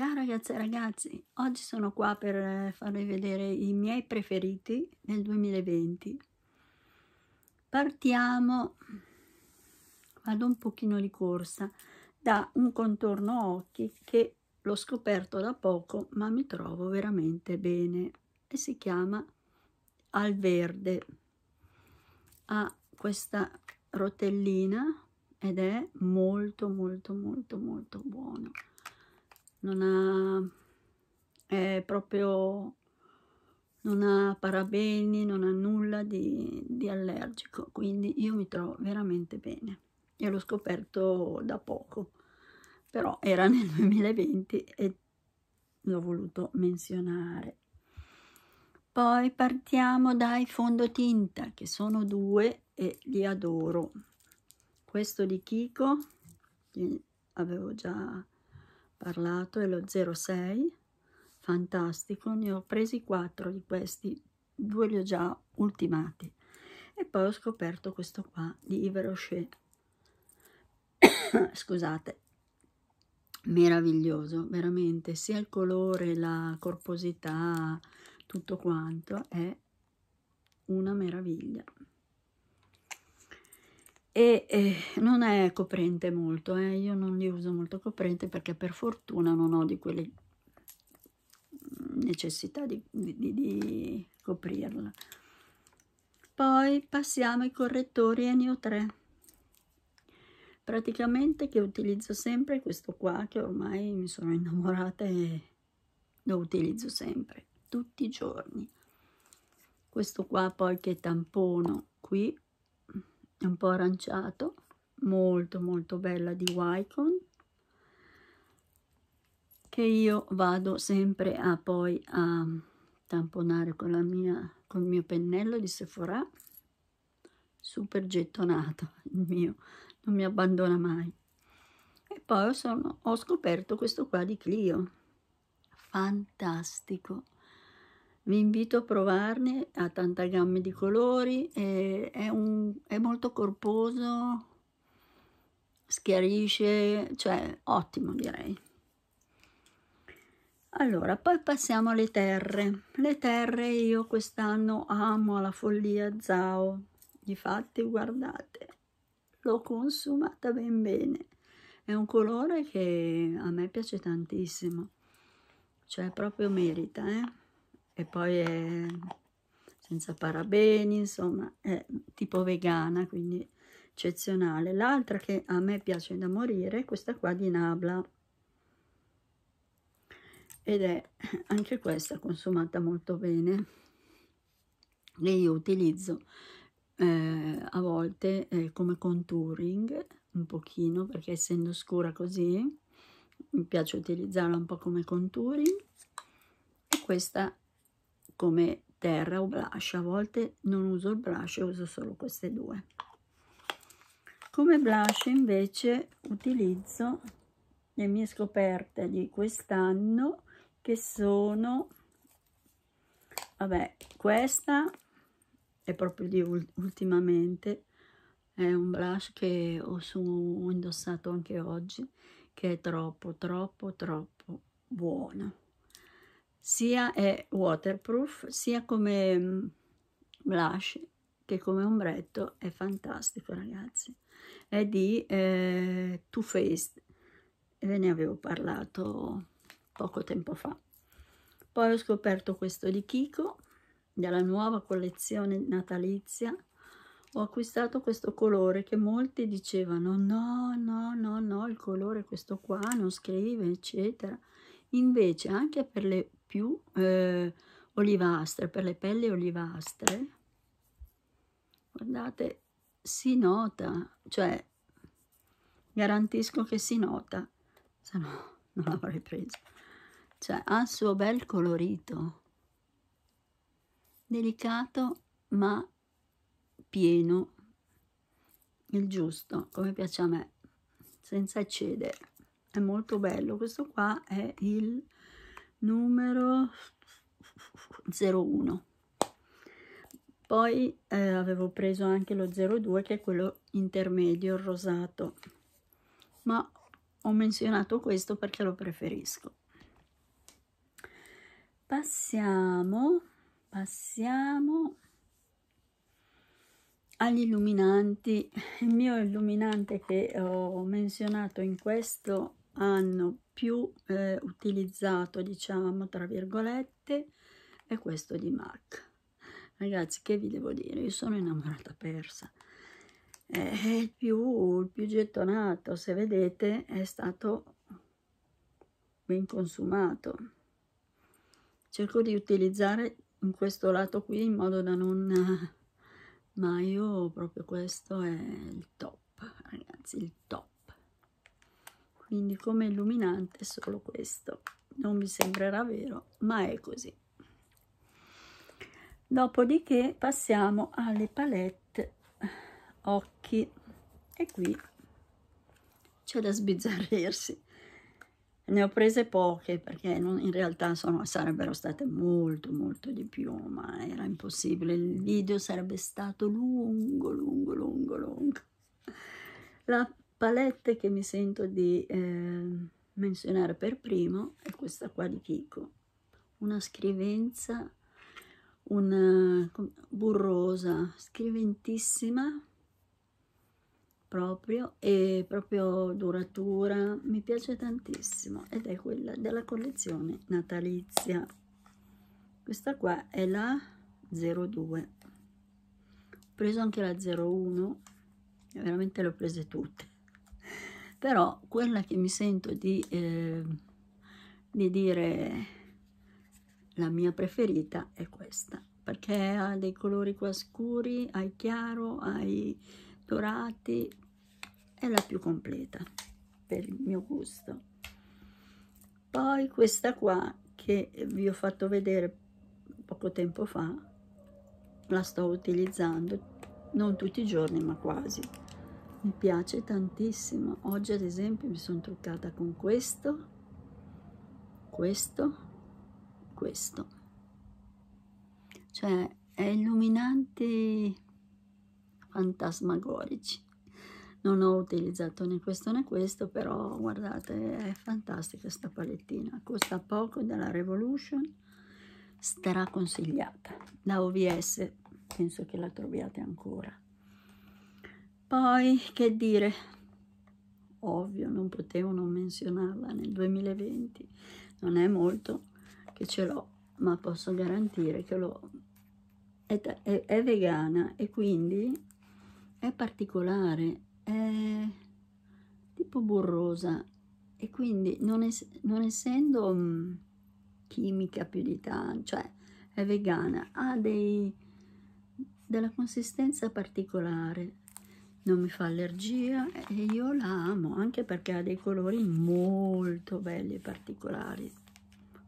Ciao ragazze e ragazzi, oggi sono qua per eh, farvi vedere i miei preferiti del 2020. Partiamo, vado un pochino di corsa, da un contorno occhi che l'ho scoperto da poco ma mi trovo veramente bene e si chiama Al Verde. Ha questa rotellina ed è molto molto molto molto buono non ha è proprio non ha parabeni non ha nulla di, di allergico quindi io mi trovo veramente bene e l'ho scoperto da poco però era nel 2020 e l'ho voluto menzionare poi partiamo dai fondotinta che sono due e li adoro questo di Kiko avevo già parlato è lo 06 fantastico ne ho presi 4 di questi due li ho già ultimati e poi ho scoperto questo qua di Yves Rocher scusate meraviglioso veramente sia il colore la corposità tutto quanto è una meraviglia e eh, non è coprente molto, eh. io non li uso molto coprente perché per fortuna non ho di quelle necessità di, di, di coprirla. Poi passiamo ai correttori Enio 3. Praticamente che utilizzo sempre questo qua che ormai mi sono innamorata e lo utilizzo sempre, tutti i giorni. Questo qua poi che tampono qui un po' aranciato molto molto bella di Wycon che io vado sempre a poi a tamponare con la mia col mio pennello di Sephora super gettonato il mio non mi abbandona mai e poi sono, ho scoperto questo qua di Clio fantastico vi invito a provarne, ha tanta gamma di colori, è, un, è molto corposo, schiarisce, cioè ottimo direi. Allora, poi passiamo alle terre. Le terre io quest'anno amo alla follia Zao. Difatti, guardate, l'ho consumata ben bene. È un colore che a me piace tantissimo. Cioè, proprio merita, eh? e poi è senza parabeni, insomma, è tipo vegana, quindi eccezionale. L'altra che a me piace da morire è questa qua di Nabla. Ed è anche questa consumata molto bene. E io utilizzo eh, a volte eh, come contouring, un pochino, perché essendo scura così, mi piace utilizzarla un po' come contouring. E questa come terra o blush a volte non uso il blush uso solo queste due come blush invece utilizzo le mie scoperte di quest'anno che sono vabbè questa è proprio di ultimamente è un blush che ho, su, ho indossato anche oggi che è troppo troppo troppo buono sia è waterproof sia come mm, blush che come ombretto è fantastico ragazzi è di eh, Too Faced ve ne avevo parlato poco tempo fa poi ho scoperto questo di Kiko della nuova collezione natalizia ho acquistato questo colore che molti dicevano no no no no il colore questo qua non scrive eccetera Invece anche per le più eh, olivastre, per le pelli olivastre, guardate, si nota, cioè garantisco che si nota, se no non l'avrei presa. Cioè ha il suo bel colorito, delicato ma pieno, il giusto, come piace a me, senza eccedere è molto bello questo qua è il numero 01 poi eh, avevo preso anche lo 02 che è quello intermedio il rosato ma ho menzionato questo perché lo preferisco passiamo passiamo agli illuminanti il mio illuminante che ho menzionato in questo hanno più eh, utilizzato diciamo tra virgolette è questo di MAC ragazzi che vi devo dire io sono innamorata persa è il più, il più gettonato se vedete è stato ben consumato cerco di utilizzare in questo lato qui in modo da non ma io proprio questo è il top ragazzi il top quindi come illuminante solo questo non mi sembrerà vero ma è così dopodiché passiamo alle palette occhi e qui c'è da sbizzarrirsi ne ho prese poche perché non, in realtà sono, sarebbero state molto molto di più ma era impossibile il video sarebbe stato lungo lungo lungo lungo la palette che mi sento di eh, menzionare per primo è questa qua di Kiko una scrivenza una burrosa scriventissima proprio e proprio duratura mi piace tantissimo ed è quella della collezione natalizia questa qua è la 02 ho preso anche la 01 veramente le ho prese tutte però quella che mi sento di, eh, di dire la mia preferita è questa perché ha dei colori qua scuri, hai chiaro, hai dorati, è la più completa per il mio gusto. Poi questa qua che vi ho fatto vedere poco tempo fa, la sto utilizzando non tutti i giorni ma quasi mi piace tantissimo oggi ad esempio mi sono truccata con questo questo questo cioè è illuminanti fantasmagorici non ho utilizzato né questo né questo però guardate è fantastica questa palettina costa poco della revolution consigliata da ovs penso che la troviate ancora poi, che dire, ovvio, non potevo non menzionarla nel 2020, non è molto che ce l'ho, ma posso garantire che l'ho. È, è, è, vegana e quindi è particolare, è tipo burrosa e quindi non, es non essendo mh, mm, chimica più di tanto, cioè è vegana, ha dei, della consistenza particolare, non mi fa allergia e io la amo anche perché ha dei colori molto belli e particolari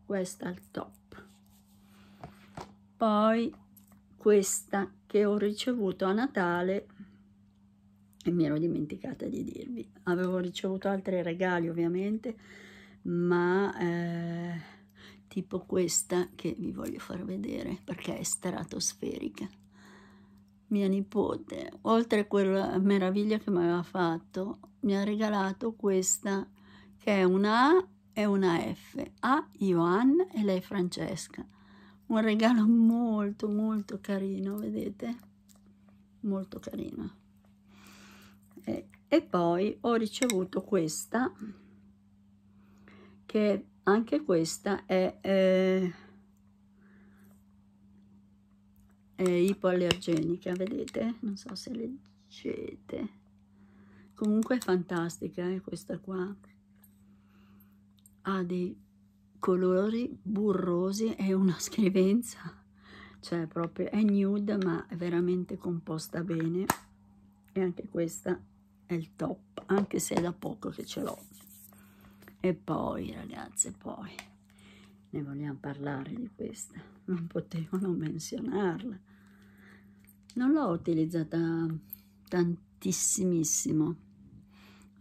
questa al top poi questa che ho ricevuto a Natale e mi ero dimenticata di dirvi avevo ricevuto altri regali ovviamente ma eh, tipo questa che vi voglio far vedere perché è stratosferica mia nipote, oltre a quella meraviglia che mi aveva fatto, mi ha regalato questa che è una A e una F. A Ioann e lei Francesca. Un regalo molto molto carino, vedete? Molto carino. E, e poi ho ricevuto questa che anche questa è eh, eh, ipoallergenica, vedete? Non so se leggete. Comunque è fantastica eh, questa qua. Ha dei colori burrosi e una scrivenza cioè proprio è nude ma è veramente composta bene e anche questa è il top anche se è da poco che ce l'ho e poi ragazze poi ne vogliamo parlare di questa non potevo non menzionarla non l'ho utilizzata tantissimissimo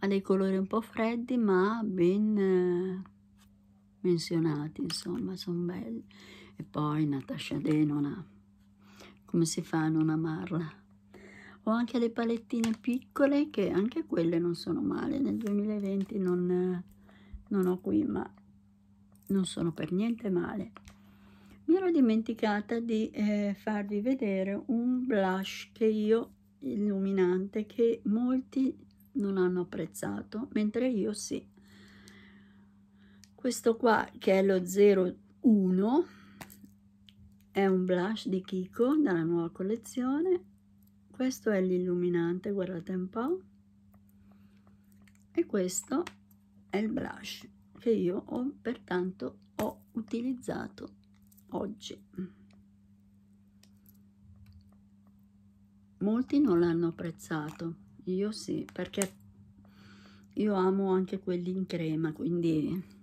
ha dei colori un po' freddi ma ben eh, menzionati insomma sono belli e poi Natasha De non ha come si fa a non amarla ho anche le palettine piccole che anche quelle non sono male nel 2020 non, non ho qui ma non sono per niente male mi ero dimenticata di eh, farvi vedere un blush che io illuminante che molti non hanno apprezzato mentre io sì questo qua che è lo 01 è un blush di Kiko dalla nuova collezione questo è l'illuminante guardate un po' e questo è il blush che io ho pertanto ho utilizzato oggi. Molti non l'hanno apprezzato, io sì, perché io amo anche quelli in crema, quindi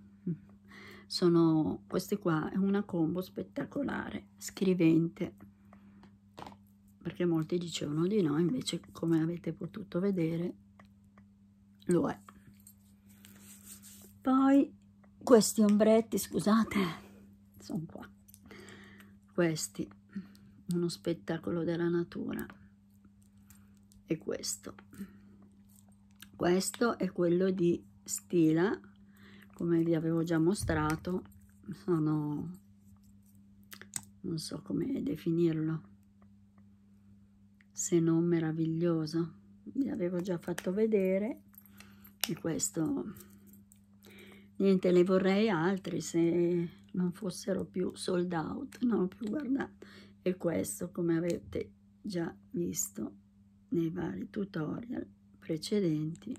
sono queste qua, è una combo spettacolare, scrivente, perché molti dicevano di no, invece come avete potuto vedere lo è. Poi questi ombretti, scusate, sono qua questi uno spettacolo della natura e questo questo è quello di stila come vi avevo già mostrato sono non so come definirlo se non meraviglioso vi avevo già fatto vedere e questo niente ne vorrei altri se non fossero più sold out, non ho più guardato. E questo, come avete già visto nei vari tutorial precedenti,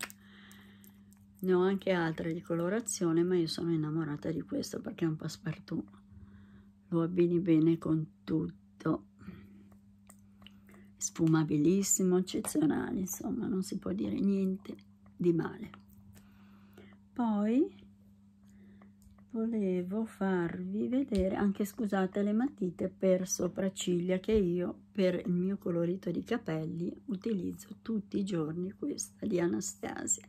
ne ho anche altre di colorazione, ma io sono innamorata di questo perché è un passepartout. Lo abbini bene con tutto. Sfumabilissimo, eccezionale, insomma, non si può dire niente di male. Poi volevo farvi vedere anche scusate le matite per sopracciglia che io per il mio colorito di capelli utilizzo tutti i giorni questa di Anastasia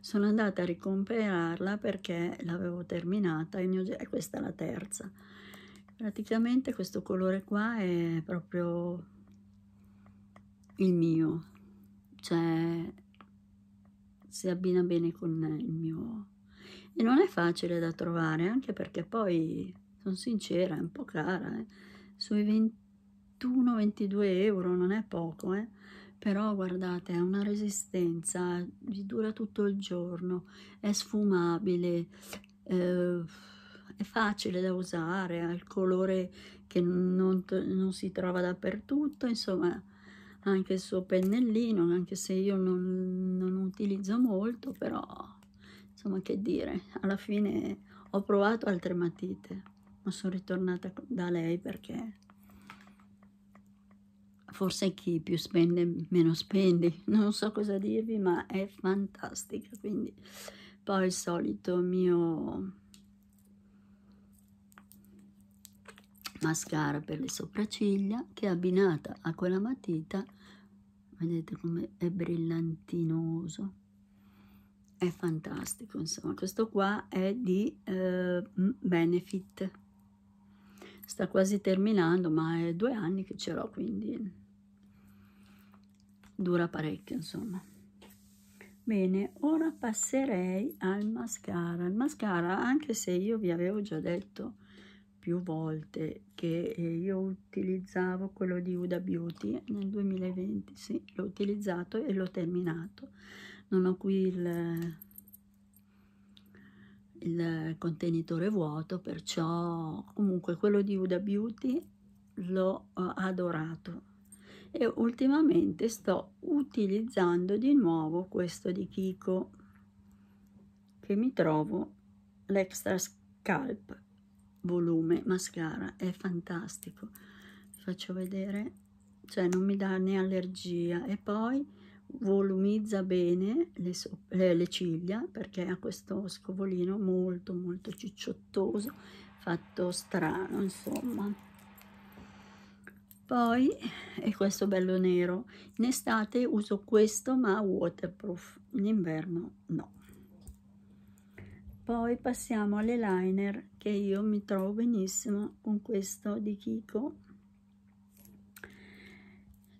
sono andata a ricomprarla perché l'avevo terminata e questa è la terza praticamente questo colore qua è proprio il mio cioè si abbina bene con il mio e non è facile da trovare anche perché poi sono sincera è un po' cara eh. sui 21-22 euro non è poco eh. però guardate ha una resistenza vi dura tutto il giorno è sfumabile eh, è facile da usare ha il colore che non, non si trova dappertutto insomma anche il suo pennellino anche se io non, non utilizzo molto però insomma che dire, alla fine ho provato altre matite, ma sono ritornata da lei perché forse chi più spende meno spendi, non so cosa dirvi, ma è fantastica, quindi poi il solito mio mascara per le sopracciglia che abbinata a quella matita vedete come è brillantinoso è fantastico insomma questo qua è di eh, benefit sta quasi terminando ma è due anni che ce l'ho quindi dura parecchio insomma bene ora passerei al mascara il mascara anche se io vi avevo già detto più volte che eh, io utilizzavo quello di Huda Beauty nel 2020 sì l'ho utilizzato e l'ho terminato non ho qui il, il contenitore vuoto perciò comunque quello di Huda Beauty l'ho eh, adorato e ultimamente sto utilizzando di nuovo questo di Kiko che mi trovo l'extra scalp volume mascara è fantastico vi faccio vedere cioè non mi dà né allergia e poi volumizza bene le, so le, le ciglia perché ha questo scovolino molto molto cicciottoso fatto strano insomma poi è questo bello nero in estate uso questo ma waterproof in inverno no poi passiamo alle liner che io mi trovo benissimo con questo di Kiko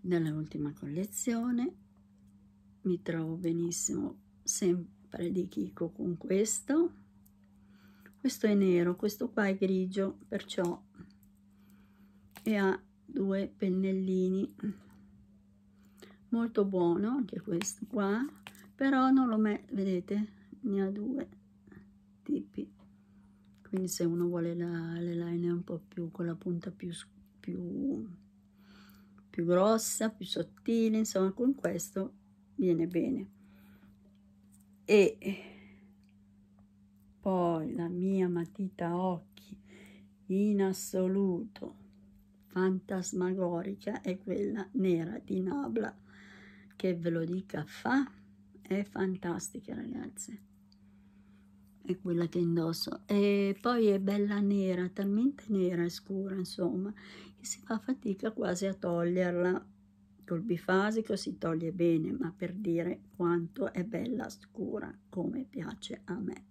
dell'ultima collezione mi trovo benissimo sempre di Kiko con questo questo è nero questo qua è grigio perciò e ha due pennellini molto buono anche questo qua però non lo metto vedete ne ha due tipi quindi se uno vuole la, le line un po più con la punta più, più più grossa più sottile insomma con questo viene bene e poi la mia matita occhi in assoluto fantasmagorica è quella nera di Nabla che ve lo dica fa è fantastica ragazze è quella che indosso e poi è bella nera talmente nera e scura insomma che si fa fatica quasi a toglierla Col bifasico si toglie bene, ma per dire quanto è bella scura, come piace a me.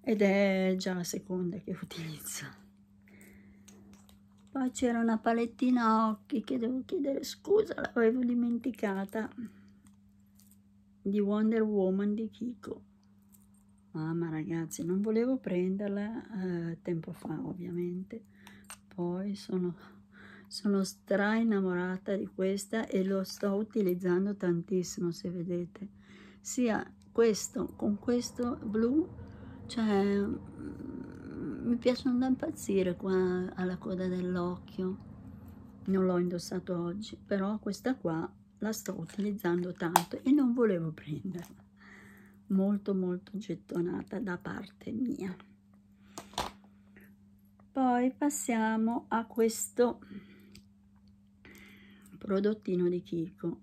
Ed è già la seconda che utilizzo. Poi c'era una palettina occhi che devo chiedere scusa, l'avevo dimenticata, di Wonder Woman di Kiko. Mamma ah, ragazzi, non volevo prenderla eh, tempo fa ovviamente. Poi sono sono stra innamorata di questa e lo sto utilizzando tantissimo se vedete sia questo con questo blu cioè mm, mi piacciono da impazzire qua alla coda dell'occhio non l'ho indossato oggi però questa qua la sto utilizzando tanto e non volevo prenderla molto molto gettonata da parte mia poi passiamo a questo prodottino di Kiko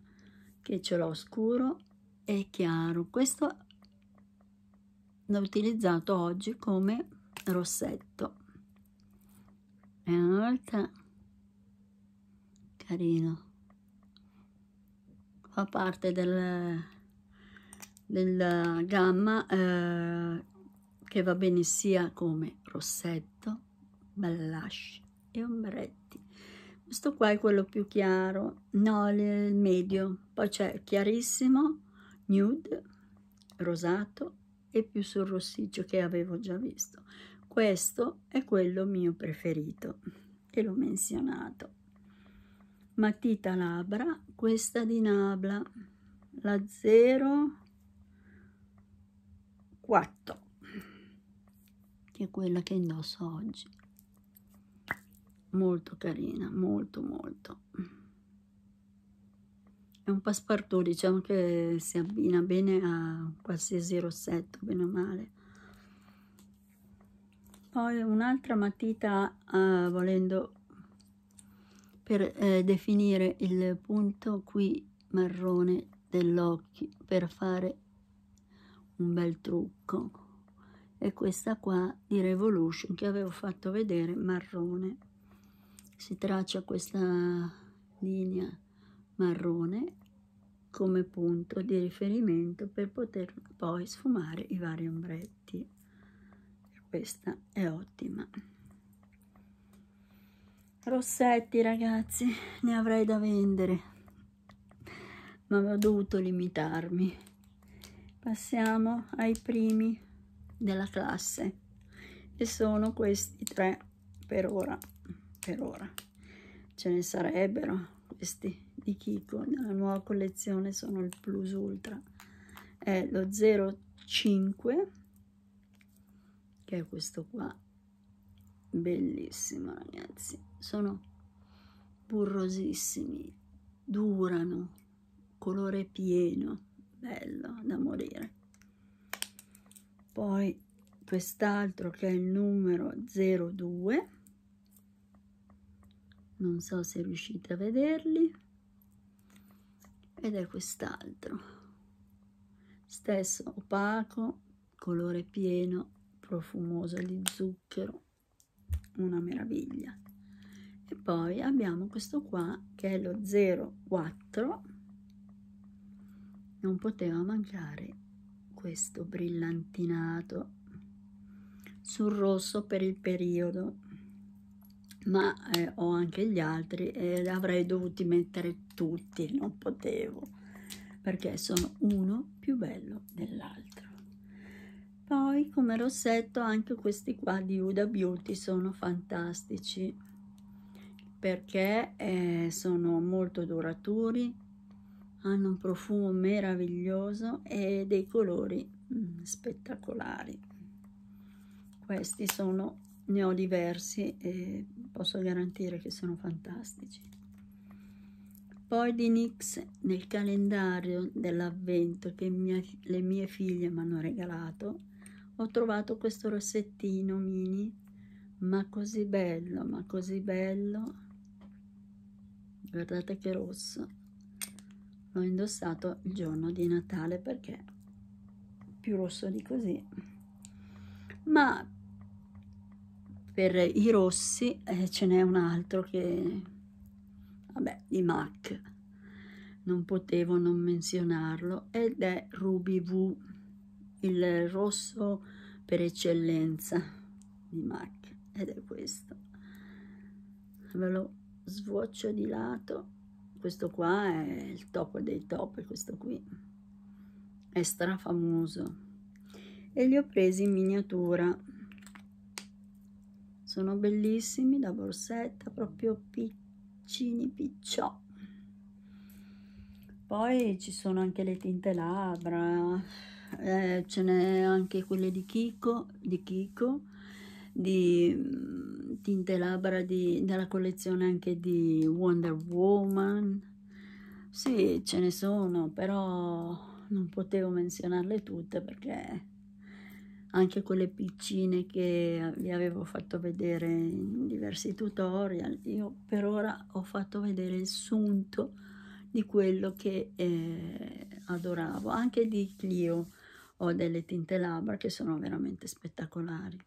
che ce l'ho scuro e chiaro questo l'ho utilizzato oggi come rossetto e un'altra carino fa parte del, della gamma eh, che va bene sia come rossetto, blush e ombretto questo qua è quello più chiaro no il medio poi c'è chiarissimo nude rosato e più sul rossiccio che avevo già visto questo è quello mio preferito e l'ho menzionato matita labbra questa di nabla la 04 che è quella che indosso oggi molto carina, molto molto. È un passepartout, diciamo che si abbina bene a qualsiasi rossetto, bene o male. Poi un'altra matita, eh, volendo per eh, definire il punto qui marrone dell'occhio, per fare un bel trucco. è questa qua di Revolution che avevo fatto vedere marrone si traccia questa linea marrone come punto di riferimento per poter poi sfumare i vari ombretti questa è ottima rossetti ragazzi ne avrei da vendere ma ho dovuto limitarmi passiamo ai primi della classe e sono questi tre per ora per ora ce ne sarebbero questi di Kiko nella nuova collezione sono il plus ultra è lo 05 che è questo qua bellissimo ragazzi sono burrosissimi durano colore pieno bello da morire poi quest'altro che è il numero 02 non so se riuscite a vederli ed è quest'altro stesso opaco colore pieno profumoso di zucchero una meraviglia e poi abbiamo questo qua che è lo 04 non poteva mancare questo brillantinato sul rosso per il periodo ma eh, ho anche gli altri e avrei dovuti mettere tutti, non potevo, perché sono uno più bello dell'altro. Poi come rossetto anche questi qua di Huda Beauty sono fantastici perché eh, sono molto duraturi, hanno un profumo meraviglioso e dei colori mm, spettacolari. Questi sono ne ho diversi e posso garantire che sono fantastici. Poi di NYX nel calendario dell'avvento che mia, le mie figlie mi hanno regalato ho trovato questo rossettino mini ma così bello, ma così bello guardate che rosso l'ho indossato il giorno di Natale perché più rosso di così ma per i rossi eh, ce n'è un altro che vabbè di MAC non potevo non menzionarlo ed è Ruby V il rosso per eccellenza di MAC ed è questo ve lo svuoccio di lato questo qua è il top dei top questo qui è strafamoso e li ho presi in miniatura sono bellissimi da borsetta proprio piccini picciò poi ci sono anche le tinte labbra eh, ce n'è anche quelle di Kiko di Kiko di mm, tinte labbra di, della collezione anche di Wonder Woman sì ce ne sono però non potevo menzionarle tutte perché anche quelle piccine che vi avevo fatto vedere in diversi tutorial, io per ora ho fatto vedere il sunto di quello che eh, adoravo, anche di Clio ho delle tinte labbra che sono veramente spettacolari.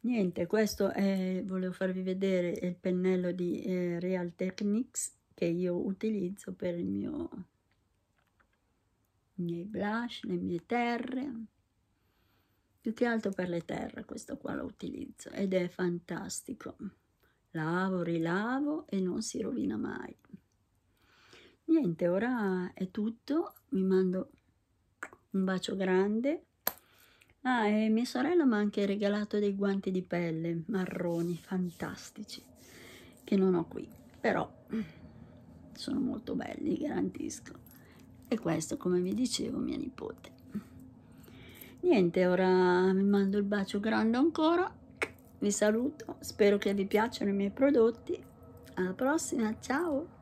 Niente, questo è, volevo farvi vedere il pennello di eh, Real Techniques che io utilizzo per il mio, i miei blush, le mie terre, più che altro per le terre questo qua lo utilizzo ed è fantastico lavo rilavo e non si rovina mai niente ora è tutto mi mando un bacio grande ah e mia sorella mi ha anche regalato dei guanti di pelle marroni fantastici che non ho qui però sono molto belli garantisco e questo come vi dicevo mia nipote niente ora vi mando il bacio grande ancora vi saluto spero che vi piacciono i miei prodotti alla prossima ciao